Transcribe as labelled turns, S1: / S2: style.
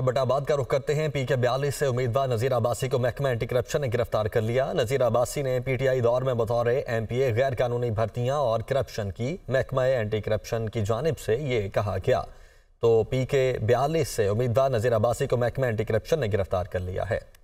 S1: बटाबाद का रुख करते हैं पी के बयालीस से उम्मीदवार नजीर आबासी को महकमा एंटी करप्शन ने गिरफ्तार कर लिया नजीर आबासी ने पीटीआई दौर में बतौर एम पी ए गैर कानूनी भर्तियां और करप्शन की महकमा एंटी करप्शन की जानब से ये कहा गया तो पी के बयालीस से उम्मीदवार नजीर आबासी को महकमा एंटी करप्शन ने गिरफ्तार कर लिया है